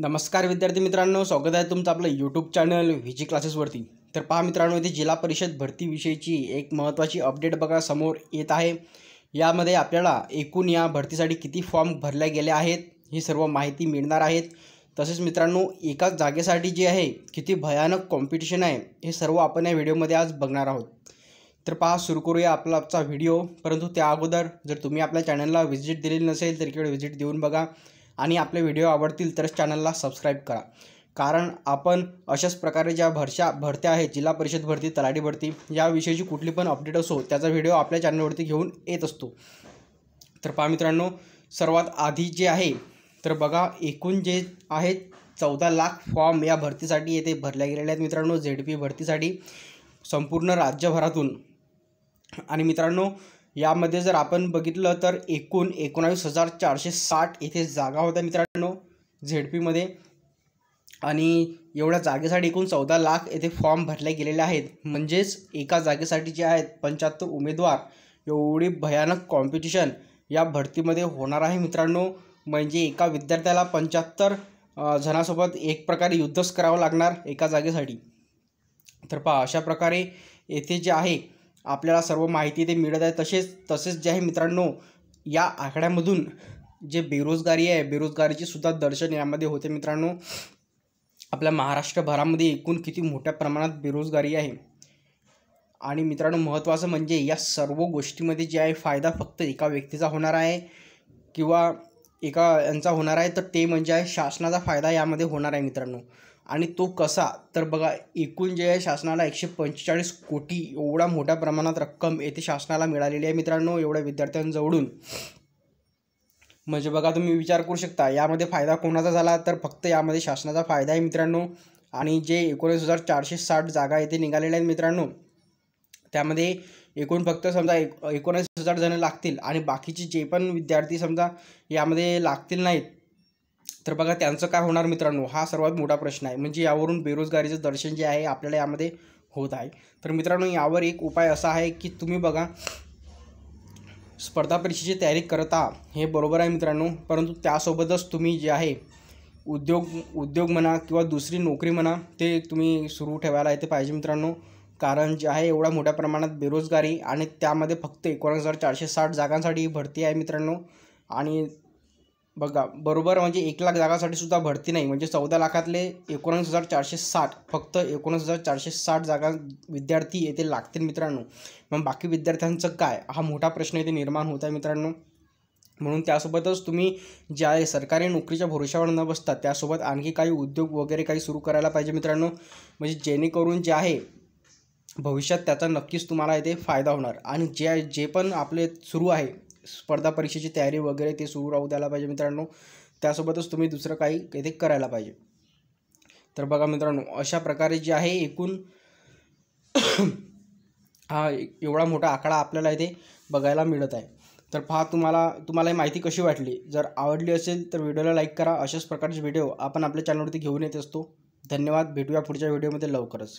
नमस्कार विद्यार्थी मित्रांनो स्वागत आहे तुमचं आपलं यूट्यूब चॅनल व्हिजी क्लासेसवरती तर पहा मित्रांनो इथे जिल्हा परिषद भरतीविषयीची एक महत्त्वाची अपडेट बघा समोर येत आहे यामध्ये आपल्याला एकूण या भरतीसाठी किती फॉर्म भरल्या गेल्या आहेत ही सर्व माहिती मिळणार आहेत तसेच मित्रांनो एकाच जागेसाठी जे आहे किती भयानक कॉम्पिटिशन आहे हे सर्व आपण या व्हिडिओमध्ये आज बघणार आहोत तर पहा सुरू करूया आपला आपचा व्हिडिओ परंतु त्या अगोदर जर तुम्ही आपल्या चॅनलला व्हिजिट दिलेली नसेल तर इकडे व्हिजिट देऊन बघा आणि आपले व्हिडिओ आवडतील तरच चॅनलला सबस्क्राईब करा कारण आपण अशाच प्रकारे ज्या भरशा भरत्या आहेत जिल्हा परिषद भरती तलाठी भरती याविषयीची कुठली पण अपडेट असो त्याचा व्हिडिओ आपल्या चॅनलवरती घेऊन येत असतो तर पहा मित्रांनो सर्वात आधी जे आहे तर बघा एकूण जे आहेत चौदा लाख फॉर्म या भरतीसाठी येथे भरल्या गेलेल्या आहेत मित्रांनो झेड पी भरतीसाठी संपूर्ण राज्यभरातून आणि मित्रांनो यामध्ये जर आपण बघितलं तर एकूण एकोणावीस हजार चारशे साठ इथे जागा होत्या मित्रांनो झेड पीमध्ये आणि एवढ्या जागेसाठी एकूण चौदा लाख येथे फॉर्म भरले गेलेले आहेत म्हणजेच एका जागेसाठी जे आहेत पंच्याहत्तर उमेदवार एवढी भयानक कॉम्पिटिशन या भरतीमध्ये होणार आहे मित्रांनो म्हणजे एका विद्यार्थ्याला पंच्याहत्तर जणांसोबत एक प्रकारे युद्धच करावं लागणार एका जागेसाठी तर पहा अशा प्रकारे येथे जे आहे आपल्याला सर्व माहिती ते मिळत आहे तसेच तसेच जे आहे मित्रांनो या आकड्यामधून जे बेरोजगारी आहे बेरोजगारीची सुद्धा दर्शन यामध्ये होते मित्रांनो आपल्या महाराष्ट्रभरामध्ये एकूण किती मोठ्या प्रमाणात बेरोजगारी आहे आणि मित्रांनो महत्त्वाचं म्हणजे या सर्व गोष्टीमध्ये जे आहे फायदा फक्त एका व्यक्तीचा होणार आहे किंवा एका यांचा होणार आहे तर ते म्हणजे आहे शासनाचा फायदा यामध्ये होणार आहे मित्रांनो आणि तो कसा तर बघा एकूण जे आहे शासनाला एकशे पंचेचाळीस कोटी एवढा मोठ्या प्रमाणात रक्कम येथे शासनाला मिळालेली आहे मित्रांनो एवढ्या विद्यार्थ्यांजवळून म्हणजे बघा तुम्ही विचार करू शकता यामध्ये फायदा कोणाचा झाला तर फक्त यामध्ये शासनाचा फायदा आहे मित्रांनो आणि जे एकोणीस हजार चारशे साठ जागा येथे निघालेल्या आहेत मित्रांनो त्यामध्ये एकूण फक्त समजा एक एकोणीस हजार जणं लागतील आणि बाकीचे जे पण विद्यार्थी समजा यामध्ये लागतील नाहीत तर बघा त्यांचं काय होणार मित्रांनो हा सर्वात मोठा प्रश्न आहे म्हणजे यावरून बेरोजगारीचं दर्शन जे आहे आपल्याला यामध्ये होत आहे तर मित्रांनो यावर एक उपाय असा आहे की तुम्ही बघा स्पर्धा परीक्षेची तयारी करता हे बरोबर आहे मित्रांनो परंतु त्यासोबतच तुम्ही जे आहे उद्योग उद्योग म्हणा किंवा दुसरी नोकरी म्हणा ते तुम्ही सुरू ठेवायला येते पाहिजे मित्रांनो कारण जे आहे एवढ्या मोठ्या प्रमाणात बेरोजगारी आणि त्यामध्ये फक्त एकोणीस हजार चारशे साठ जागांसाठी भरती आहे मित्रांनो आणि बघा बरोबर म्हणजे एक लाख जागासाठी सुद्धा भरती नाही म्हणजे चौदा लाखातले एकोणीस हजार चारशे साठ फक्त एकोणीस हजार चारशे साठ जागा विद्यार्थी येथे लागतील मित्रांनो मग बाकी विद्यार्थ्यांचं काय हा मोठा प्रश्न येथे निर्माण होत आहे मित्रांनो म्हणून त्यासोबतच तुम्ही ज्या सरकारी नोकरीच्या भरोशावर न बसता त्यासोबत आणखी काही उद्योग वगैरे काही सुरू करायला पाहिजे मित्रांनो म्हणजे जेणेकरून जे आहे भविष्यात त्याचा नक्कीच तुम्हाला इथे फायदा होणार आणि जे जे पण आपले सुरू आहे स्पर्धा परीक्षेची तयारी वगैरे ते सुरू राहू द्यायला पाहिजे मित्रांनो त्यासोबतच तुम्ही दुसरं काही इथे करायला पाहिजे तर बघा मित्रांनो अशा प्रकारे जे आहे एकूण हा एवढा मोठा आकडा आपल्याला इथे बघायला मिळत आहे तर पहा तुम्हाला तुम्हाला ही माहिती कशी वाटली जर आवडली असेल तर व्हिडिओला लाईक करा अशाच प्रकारचे व्हिडिओ आपण आपल्या चॅनलवरती घेऊन येत असतो धन्यवाद भेटूया पुढच्या व्हिडिओमध्ये लवकरच